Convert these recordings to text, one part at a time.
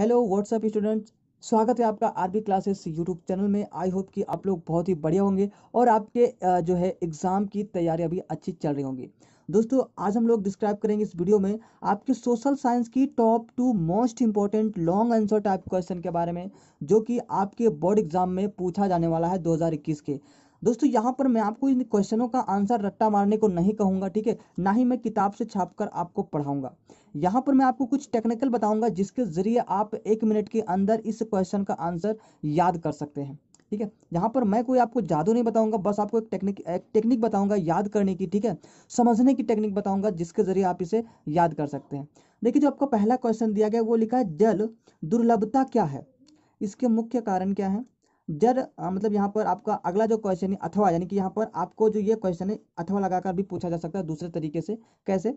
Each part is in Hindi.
हेलो व्हाट्सअप स्टूडेंट्स स्वागत है आपका आरबी क्लासेस यूट्यूब चैनल में आई होप कि आप लोग बहुत ही बढ़िया होंगे और आपके जो है एग्ज़ाम की तैयारी अभी अच्छी चल रही होंगी दोस्तों आज हम लोग डिस्क्राइब करेंगे इस वीडियो में आपके सोशल साइंस की top two most important long answer type question के बारे में जो कि आपके बोर्ड एग्जाम में पूछा जाने वाला है दो के दोस्तों यहाँ पर मैं आपको इन क्वेश्चनों का आंसर रट्टा मारने को नहीं कहूँगा ठीक है ना ही मैं किताब से छाप कर आपको पढ़ाऊँगा यहाँ पर मैं आपको कुछ टेक्निकल बताऊँगा जिसके ज़रिए आप एक मिनट के अंदर इस क्वेश्चन का आंसर याद कर सकते हैं ठीक है यहाँ पर मैं कोई आपको जादू नहीं बताऊंगा बस आपको एक टेक्निक एक टेक्निक बताऊंगा याद करने की ठीक है समझने की टेक्निक बताऊंगा जिसके जरिए आप इसे याद कर सकते हैं देखिए जो आपका पहला क्वेश्चन दिया गया वो लिखा है जल दुर्लभता क्या है इसके मुख्य कारण क्या है जर मतलब यहाँ पर आपका अगला जो क्वेश्चन है अथवा यानी कि यहाँ पर आपको जो ये क्वेश्चन है अथवा लगाकर भी पूछा जा सकता है दूसरे तरीके से कैसे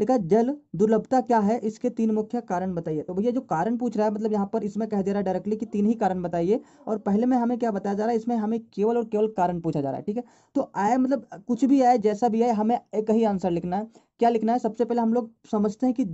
लिखा जल दुर्लभता क्या है इसके तीन मुख्य कारण बताइए तो भैया जो कारण पूछ रहा है मतलब यहाँ पर इसमें कह दे रहा है डायरेक्टली कि तीन ही कारण बताइए और पहले में हमें क्या बताया जा रहा है इसमें हमें केवल और केवल कारण पूछा जा रहा है ठीक है तो आए मतलब कुछ भी आए जैसा भी आए हमें एक ही आंसर लिखना है क्या लिखना है सबसे पहले हम लोग समझते हैं कि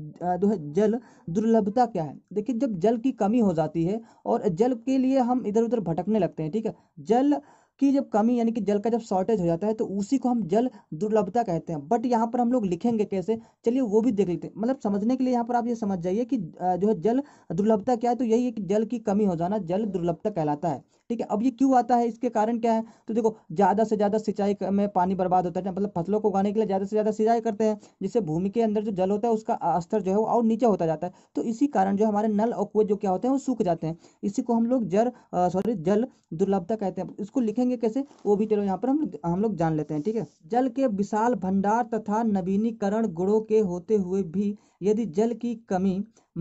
जो है जल दुर्लभता क्या है देखिए जब जल की कमी हो जाती है और जल के लिए हम इधर उधर भटकने लगते हैं ठीक है जल की जब कमी यानी कि जल का जब शॉर्टेज हो जाता है तो उसी को हम जल दुर्लभता कहते हैं बट यहाँ पर हम लोग लिखेंगे कैसे चलिए वो भी देख लेते हैं मतलब समझने के लिए यहाँ पर आप ये समझ जाइए कि जो है जल दुर्लभता क्या है तो यही है कि जल की कमी हो जाना जल दुर्लभता कहलाता है ठीक है अब ये क्यों आता है इसके कारण क्या है तो देखो ज़्यादा से ज़्यादा सिंचाई में पानी बर्बाद होता है मतलब फसलों को उगाने के लिए ज़्यादा से ज़्यादा सिंचाई करते हैं जिससे भूमि के अंदर जो जल होता है उसका स्तर जो है वो और नीचे होता जाता है तो इसी कारण जो हमारे नल और कुएं जो क्या होते हैं वो सूख जाते हैं इसी को हम लोग जल सॉरी जल दुर्लभता कहते हैं इसको लिखेंगे कैसे वो भी चलो यहाँ पर हम हम लोग जान लेते हैं ठीक है जल के विशाल भंडार तथा नवीनीकरण गुणों के होते हुए भी यदि जल की कमी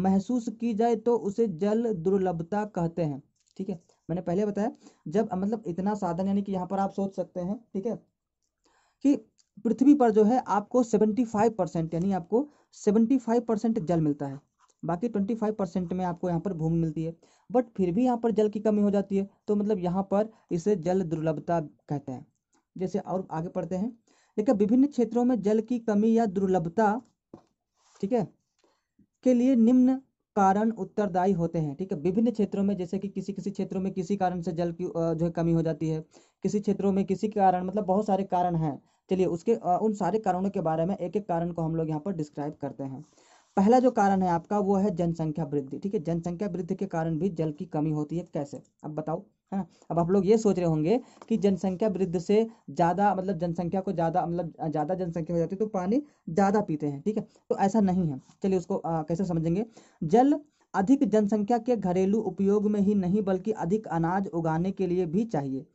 महसूस की जाए तो उसे जल दुर्लभता कहते हैं ठीक है मैंने पहले बताया जब मतलब इतना साधन यानी कि यहाँ पर आप सोच सकते हैं ठीक है कि पृथ्वी पर जो है आपको 75 परसेंट यानी आपको 75 परसेंट जल मिलता है बाकी 25 परसेंट में आपको यहाँ पर भूमि मिलती है बट फिर भी यहाँ पर जल की कमी हो जाती है तो मतलब यहाँ पर इसे जल दुर्लभता कहते हैं जैसे और आगे पढ़ते हैं देखिए विभिन्न क्षेत्रों में जल की कमी या दुर्लभता ठीक है के लिए निम्न कारण उत्तरदायी होते हैं ठीक है विभिन्न क्षेत्रों में जैसे कि किसी किसी क्षेत्रों में किसी कारण से जल की जो है कमी हो जाती है किसी क्षेत्रों में किसी कारण मतलब बहुत सारे कारण हैं चलिए उसके उन सारे कारणों के बारे में एक एक कारण को हम लोग यहाँ पर डिस्क्राइब करते हैं पहला जो कारण है आपका वो है जनसंख्या वृद्धि ठीक है जनसंख्या वृद्धि के कारण भी जल की कमी होती है कैसे अब बताओ है अब आप लोग ये सोच रहे होंगे कि जनसंख्या वृद्ध से ज़्यादा मतलब जनसंख्या को ज़्यादा मतलब ज़्यादा जनसंख्या हो जाती है तो पानी ज़्यादा पीते हैं ठीक है तो ऐसा नहीं है चलिए उसको आ, कैसे समझेंगे जल अधिक जनसंख्या के घरेलू उपयोग में ही नहीं बल्कि अधिक अनाज उगाने के लिए भी चाहिए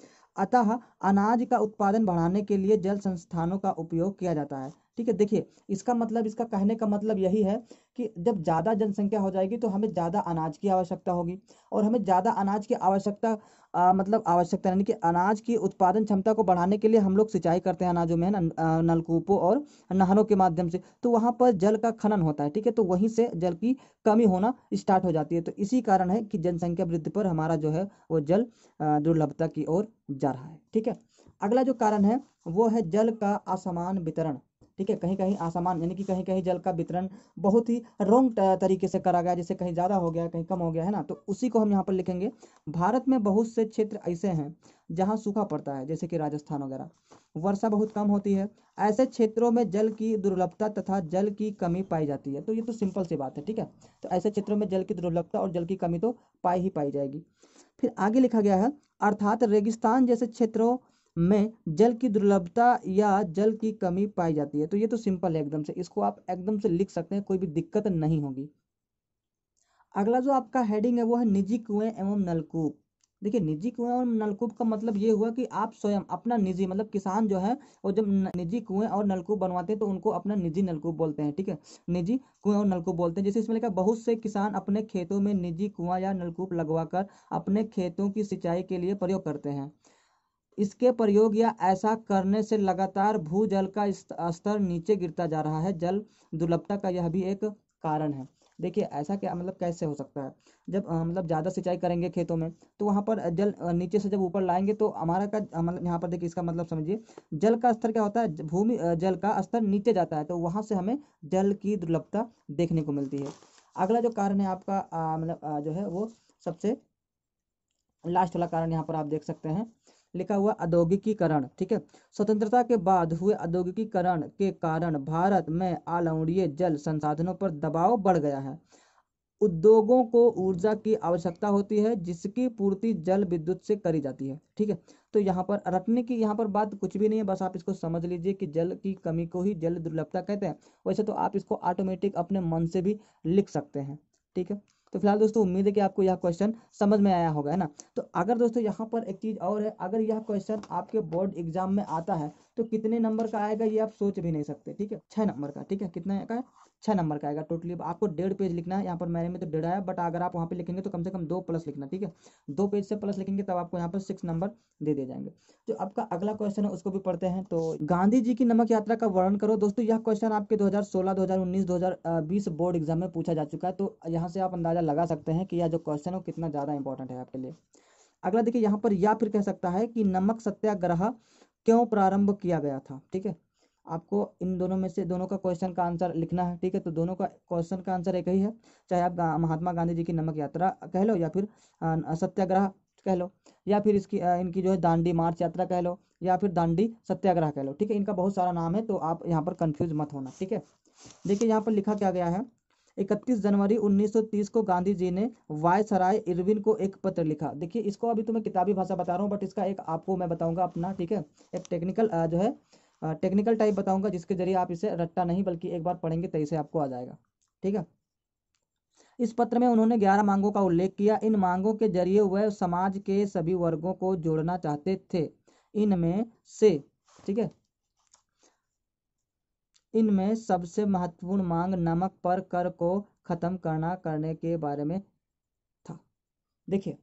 अतः अनाज का उत्पादन बढ़ाने के लिए जल संस्थानों का उपयोग किया जाता है ठीक है देखिए इसका मतलब इसका कहने का मतलब यही है कि जब ज़्यादा जनसंख्या हो जाएगी तो हमें ज़्यादा अनाज की आवश्यकता होगी और हमें ज़्यादा अनाज की आवश्यकता मतलब आवश्यकता यानी कि अनाज की उत्पादन क्षमता को बढ़ाने के लिए हम लोग सिंचाई करते हैं अनाजों में नलकूपों और नहरों के माध्यम से तो वहाँ पर जल का खनन होता है ठीक है तो वहीं से जल की कमी होना स्टार्ट हो जाती है तो इसी कारण है कि जनसंख्या वृद्धि पर हमारा जो है वो जल दुर्लभता की ओर जा रहा है ठीक है अगला जो कारण है वो है जल का असमान वितरण ठीक है कहीं कहीं असमान यानी कि कहीं कहीं जल का वितरण बहुत ही रोंग तरीके से करा गया जैसे कहीं ज़्यादा हो गया कहीं कम हो गया है ना तो उसी को हम यहाँ पर लिखेंगे भारत में बहुत से क्षेत्र ऐसे हैं जहाँ सूखा पड़ता है जैसे कि राजस्थान वगैरह वर्षा बहुत कम होती है ऐसे क्षेत्रों में जल की दुर्लभता तथा जल की कमी पाई जाती है तो ये तो सिंपल सी बात है ठीक है तो ऐसे क्षेत्रों में जल की दुर्लभता और जल की कमी तो पाई ही पाई जाएगी फिर आगे लिखा गया है अर्थात रेगिस्तान जैसे क्षेत्रों में जल की दुर्लभता या जल की कमी पाई जाती है तो ये तो सिंपल है एकदम से इसको आप एकदम से लिख सकते हैं कोई भी दिक्कत नहीं होगी अगला जो आपका हेडिंग है वो है निजी कुएं एवं नलकूप देखिए निजी कुएं और नलकूप का मतलब ये हुआ कि आप स्वयं अपना निजी मतलब किसान जो है वो जब निजी कुएं और नलकूप बनवाते हैं तो उनको अपना निजी नलकूप बोलते हैं ठीक है निजी कुएं और नलकूप बोलते हैं जैसे इसमें लिखा बहुत से किसान अपने खेतों में निजी कुआं या नलकूप लगवाकर अपने खेतों की सिंचाई के लिए प्रयोग करते हैं इसके प्रयोग या ऐसा करने से लगातार भूजल का स्तर नीचे गिरता जा रहा है जल दुर्लभता का यह भी एक कारण है देखिए ऐसा क्या मतलब कैसे हो सकता है जब मतलब ज़्यादा सिंचाई करेंगे खेतों में तो वहाँ पर जल नीचे से जब ऊपर लाएंगे तो हमारा का मतलब यहाँ पर देखिए इसका मतलब समझिए जल का स्तर क्या होता है भूमि जल का स्तर नीचे जाता है तो वहाँ से हमें जल की दुर्लभता देखने को मिलती है अगला जो कारण है आपका मतलब जो है वो सबसे लास्ट वाला कारण यहाँ पर आप देख सकते हैं लिखा हुआ औद्योगिकीकरण ठीक है स्वतंत्रता के बाद हुए औद्योगिकीकरण के कारण भारत में आलौड़ीय जल संसाधनों पर दबाव बढ़ गया है उद्योगों को ऊर्जा की आवश्यकता होती है जिसकी पूर्ति जल विद्युत से करी जाती है ठीक है तो यहाँ पर रटने की यहाँ पर बात कुछ भी नहीं है बस आप इसको समझ लीजिए कि जल की कमी को ही जल दुर्लभता कहते हैं वैसे तो आप इसको ऑटोमेटिक अपने मन से भी लिख सकते हैं ठीक है तो फिलहाल दोस्तों उम्मीद है कि आपको यह क्वेश्चन समझ में आया होगा है ना तो अगर दोस्तों यहाँ पर एक चीज़ और है अगर यह क्वेश्चन आपके बोर्ड एग्जाम में आता है तो कितने नंबर का आएगा ये आप सोच भी नहीं सकते ठीक है छह नंबर का ठीक है कितना का छह नंबर का आएगा टोटली आपको डेढ़ पेज लिखना है यहाँ पर मेरे में तो डेढ़ आया बट अगर आप वहाँ पे लिखेंगे तो कम से कम दो प्लस लिखना ठीक है दो पेज से प्लस लिखेंगे तब आपको यहाँ पर सिक्स नंबर दे दिए जाएंगे जो तो आपका अगला क्वेश्चन है उसको भी पढ़ते हैं तो गांधी जी की नमक यात्रा का वर्णन करो दोस्तों यह क्वेश्चन आपके दो हजार सोलह बोर्ड एग्जाम में पूछा जा चुका है तो यहाँ से आप अंदाजा लगा सकते हैं कि यह जो क्वेश्चन है कितना ज़्यादा इंपॉर्टेंट है आपके लिए अगला देखिए यहाँ पर या फिर कह सकता है कि नमक सत्याग्रह क्यों प्रारंभ किया गया था ठीक है आपको इन दोनों में से दोनों का क्वेश्चन का आंसर लिखना है ठीक है तो दोनों का क्वेश्चन का आंसर एक ही है चाहे आप महात्मा गांधी जी की नमक यात्रा कह लो या फिर सत्याग्रह कह लो या फिर इसकी इनकी जो है दांडी मार्च यात्रा कह लो या फिर दांडी सत्याग्रह कह लो ठीक है इनका बहुत सारा नाम है तो आप यहाँ पर कन्फ्यूज मत होना ठीक है देखिए यहाँ पर लिखा क्या गया है 31 जनवरी 1930 को गांधी जी ने वायसराय इरविन को एक पत्र लिखा देखिए इसको अभी तो मैं किताबी भाषा बता रहा हूँ बट इसका एक आपको मैं बताऊंगा अपना ठीक है एक टेक्निकल जो है टेक्निकल टाइप बताऊंगा जिसके जरिए आप इसे रट्टा नहीं बल्कि एक बार पढ़ेंगे तो आपको आ जाएगा ठीक है इस पत्र में उन्होंने ग्यारह मांगों का उल्लेख किया इन मांगों के जरिए वह समाज के सभी वर्गों को जोड़ना चाहते थे इनमें से ठीक है इनमें सबसे महत्वपूर्ण मांग नमक पर कर को खत्म करना करने के बारे में था देखिए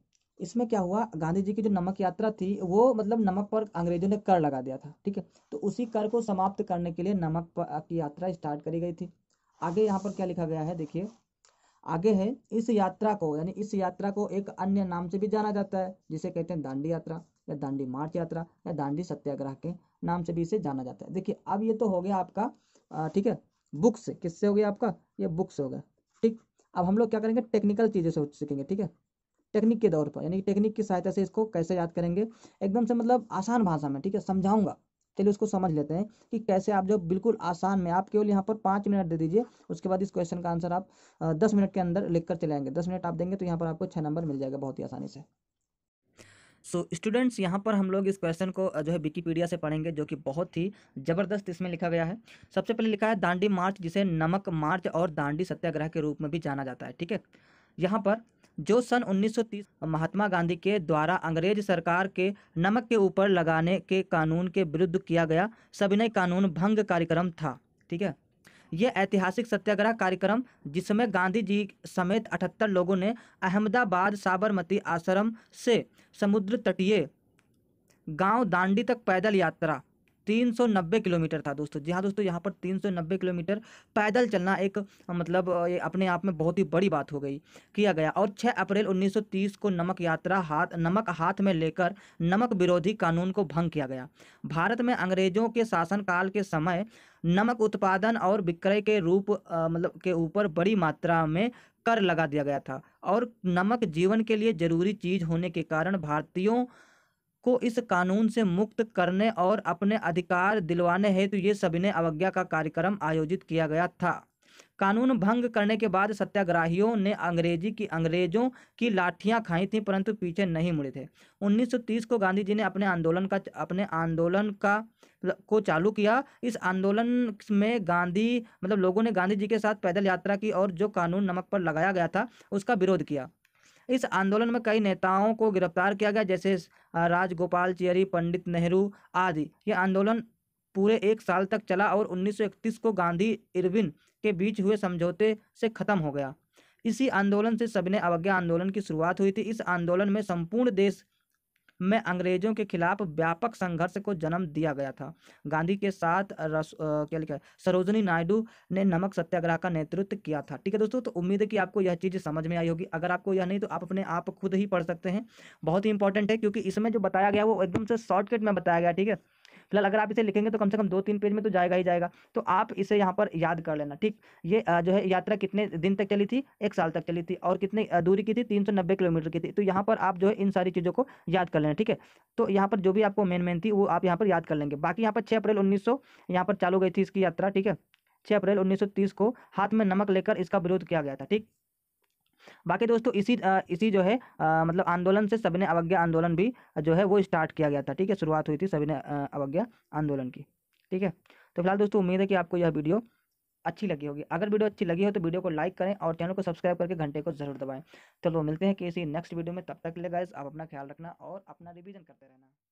इसमें क्या हुआ गांधी जी की जो नमक यात्रा थी वो मतलब नमक पर अंग्रेजों ने कर लगा दिया था ठीक है तो उसी कर को समाप्त करने के लिए नमक पर की यात्रा स्टार्ट करी गई थी आगे यहाँ पर क्या लिखा गया है देखिए आगे है इस यात्रा को यानी इस यात्रा को एक अन्य नाम से भी जाना जाता है जिसे कहते हैं दांडी यात्रा या दांडी मार्च यात्रा या दांडी सत्याग्रह के नाम से भी इसे जाना जाता है देखिए अब ये तो हो गया आपका ठीक है बुक से किससे हो गया आपका ये बुक से हो गया ठीक अब हम लोग क्या करेंगे टेक्निकल चीज़ें से सीखेंगे ठीक है टेक्निक के दौर पर यानी कि टेक्निक की सहायता से इसको कैसे याद करेंगे एकदम से मतलब आसान भाषा में ठीक है समझाऊंगा चलिए उसको समझ लेते हैं कि कैसे आप जो बिल्कुल आसान में आप केवल यहाँ पर पाँच मिनट दे दीजिए उसके बाद इस क्वेश्चन का आंसर आप दस मिनट के अंदर लिख कर चले आएंगे दस मिनट आप देंगे तो यहाँ पर आपको छः नंबर मिल जाएगा बहुत ही आसानी से सो स्टूडेंट्स यहाँ पर हम लोग इस क्वेश्चन को जो है विकीपीडिया से पढ़ेंगे जो कि बहुत ही ज़बरदस्त इसमें लिखा गया है सबसे पहले लिखा है दांडी मार्च जिसे नमक मार्च और दांडी सत्याग्रह के रूप में भी जाना जाता है ठीक है यहाँ पर जो सन 1930 महात्मा गांधी के द्वारा अंग्रेज सरकार के नमक के ऊपर लगाने के कानून के विरुद्ध किया गया सविनय कानून भंग कार्यक्रम था ठीक है यह ऐतिहासिक सत्याग्रह कार्यक्रम जिसमें गांधी जी समेत अठहत्तर लोगों ने अहमदाबाद साबरमती आश्रम से समुद्र तटीय गांव दांडी तक पैदल यात्रा 390 किलोमीटर था दोस्तों जी हाँ दोस्तों यहाँ पर 390 किलोमीटर पैदल चलना एक मतलब अपने आप में बहुत ही बड़ी बात हो गई किया गया और 6 अप्रैल 1930 को नमक यात्रा हाथ नमक हाथ में लेकर नमक विरोधी कानून को भंग किया गया भारत में अंग्रेजों के शासनकाल के समय नमक उत्पादन और विक्रय के रूप मतलब के ऊपर बड़ी मात्रा में कर लगा दिया गया था और नमक जीवन के लिए जरूरी चीज होने के कारण भारतीयों को इस कानून से मुक्त करने और अपने अधिकार दिलवाने हेतु ये सविनय अवज्ञा का कार्यक्रम आयोजित किया गया था कानून भंग करने के बाद सत्याग्रहियों ने अंग्रेजी की अंग्रेजों की लाठियां खाई थीं परंतु पीछे नहीं मुड़े थे 1930 को गांधी जी ने अपने आंदोलन का अपने आंदोलन का को चालू किया इस आंदोलन में गांधी मतलब लोगों ने गांधी जी के साथ पैदल यात्रा की और जो कानून नमक पर लगाया गया था उसका विरोध किया इस आंदोलन में कई नेताओं को गिरफ्तार किया गया जैसे राजगोपाल चियरी पंडित नेहरू आदि यह आंदोलन पूरे एक साल तक चला और 1931 को गांधी इरविन के बीच हुए समझौते से ख़त्म हो गया इसी आंदोलन से सबने अवज्ञा आंदोलन की शुरुआत हुई थी इस आंदोलन में संपूर्ण देश में अंग्रेजों के खिलाफ व्यापक संघर्ष को जन्म दिया गया था गांधी के साथ रस क्या लिखा सरोजनी नायडू ने नमक सत्याग्रह का नेतृत्व किया था ठीक है दोस्तों तो उम्मीद है कि आपको यह चीज़ समझ में आई होगी अगर आपको यह नहीं तो आप अपने आप खुद ही पढ़ सकते हैं बहुत ही इंपॉर्टेंट है क्योंकि इसमें जो बताया गया वो एकदम से शॉर्टकट में बताया गया ठीक है फिलहाल अगर आप इसे लिखेंगे तो कम से कम दो तीन पेज में तो जाएगा ही जाएगा तो आप इसे यहाँ पर याद कर लेना ठीक ये जो है यात्रा कितने दिन तक चली थी एक साल तक चली थी और कितनी दूरी की थी तीन किलोमीटर की थी तो यहाँ पर आप जो है इन सारी चीज़ों को याद कर लेना ठीक है तो यहाँ पर जो भी आपको मेन मेन थी वो आप यहाँ पर याद कर लेंगे बाकी यहाँ पर छः अप्रैल उन्नीस सौ यहाँ पर चालू गई थी इसकी यात्रा ठीक है छः अप्रैल 1930 को हाथ में नमक लेकर इसका विरोध किया गया था ठीक बाकी दोस्तों इसी इसी जो है मतलब आंदोलन से सविनय अवज्ञा आंदोलन भी जो है वो स्टार्ट किया गया था ठीक है शुरुआत हुई थी सविनय अवज्ञा आंदोलन की ठीक है तो फिलहाल दोस्तों उम्मीद है कि आपको यह वीडियो अच्छी लगी होगी अगर वीडियो अच्छी लगी हो तो वीडियो को लाइक करें और चैनल को सब्सक्राइब करके घंटे को जरूर दबाएं चलो मिलते हैं किसी नेक्स्ट वीडियो में तब तक ले गए आप अपना ख्याल रखना और अपना रिविजन करते रहना